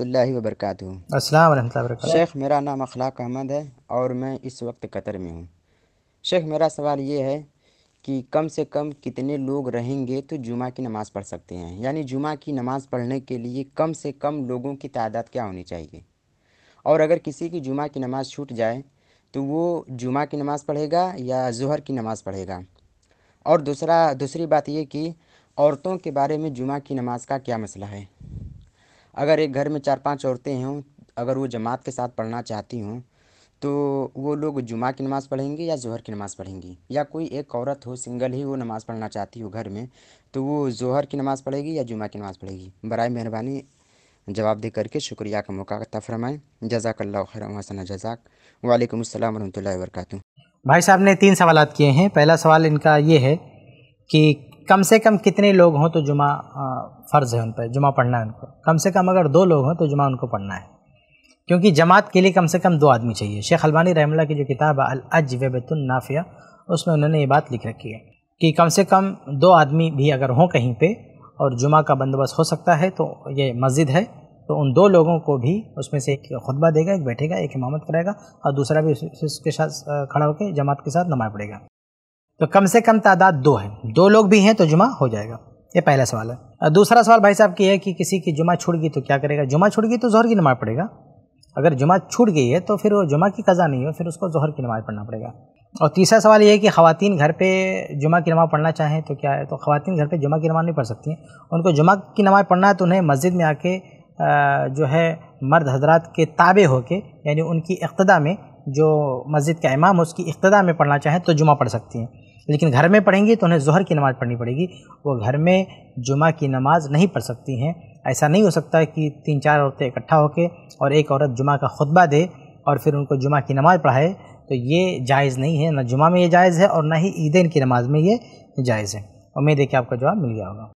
वरहमल वबरक असलम शेख मेरा नाम अखलाक अहमद है और मैं इस वक्त कतर में हूँ शेख मेरा सवाल ये है कि कम से कम कितने लोग रहेंगे तो जुमा की नमाज़ पढ़ सकते हैं यानी जुमा की नमाज़ पढ़ने के लिए कम से कम लोगों की तादाद क्या होनी चाहिए और अगर किसी की जुमा की नमाज़ छूट जाए तो वो जुमा की नमाज़ पढ़ेगा या जहर की नमाज़ पढ़ेगा और दूसरा दूसरी बात ये कि औरतों के बारे में जुमा की नमाज़ का क्या मसला है अगर एक घर में चार पांच औरतें हों अगर वो जमात के साथ पढ़ना चाहती हों तो वो लोग जुमा की नमाज़ पढ़ेंगी या जोहर की नमाज़ पढ़ेंगी या कोई एक औरत हो सिंगल ही वो नमाज़ पढ़ना चाहती हो घर में तो वो जोहर की नमाज़ पढ़ेगी या जुमा की नमाज़ पढ़ेगी बर मेहरबानी जवाब दे करके शुक्रिया का मौका अता फरमाएँ जजाकल्ला खैर जजाक वालेकुम अस्सलाम वरहमतुल्लाहि वरकatuh भाई साहब ने तीन सवाल किए हैं पहला सवाल इनका ये है कि कम से कम कितने लोग हों तो जुमा फ़र्ज़ है उन पर जुमा पढ़ना है उनको कम से कम अगर दो लोग हों तो जुमा उनको पढ़ना है क्योंकि जमात के लिए कम से कम दो आदमी चाहिए शेख अलबानी रहमला की जो किताब है वेबतुलनाफिया उसमें उन्होंने ये बात लिख रखी है कि कम से कम दो आदमी भी अगर हों कहीं पर और जुमा का बंदोबस्त हो सकता है तो ये मस्जिद है तो उन दो लोगों को भी उसमें से एक खुतबा देगा एक बैठेगा एक इमामत करेगा और दूसरा भी उसके साथ खड़ा होकर जमात के साथ नमाज़ पढ़ेगा तो कम से कम तादाद दो है दो लोग भी हैं तो जुमा हो जाएगा ये पहला सवाल है और दूसरा सवाल भाई साहब की है कि किसी की जुमा छूट गई तो क्या करेगा जुमा छूट गई तो जहर की नमाज़ पड़ेगा अगर जुमा छूट गई है तो फिर वो जुमा की कज़ा नहीं है फिर उसको जहर की नमाज़ पढ़ना पड़ेगा और तीसरा सवाल ये है कि ख़वान घर पे जुमा की नमाज़ पढ़ना चाहें तो क्या है तो ख़वान घर पे जुमा की नमाज़ नहीं पढ़ सकती हैं उनको जुमा की नमाज़ पढ़ना है तो उन्हें मस्जिद में आके जो है मर्द हजरात के ताबे होके यानी उनकी इकतदा में जो मस्जिद का इमाम उसकी इकतदा में पढ़ना चाहें तो जुमा पढ़ सकती हैं लेकिन घर में पढ़ेंगी तो उन्हें जहर की नमाज़ पढ़नी पड़ेगी वो घर में जुमा की नमाज़ नहीं पढ़ सकती हैं ऐसा नहीं हो सकता कि तीन चार औरतें इकट्ठा होकर और एक औरत जुमा का खुतबा दे और फिर उनको जुमा की नमाज़ पढ़ाए तो ये जायज़ नहीं है ना जुमा में ये जायज़ है और ना ही ईदेन की नमाज़ में ये जायज़ है उम्मीद है कि आपका जवाब मिल गया होगा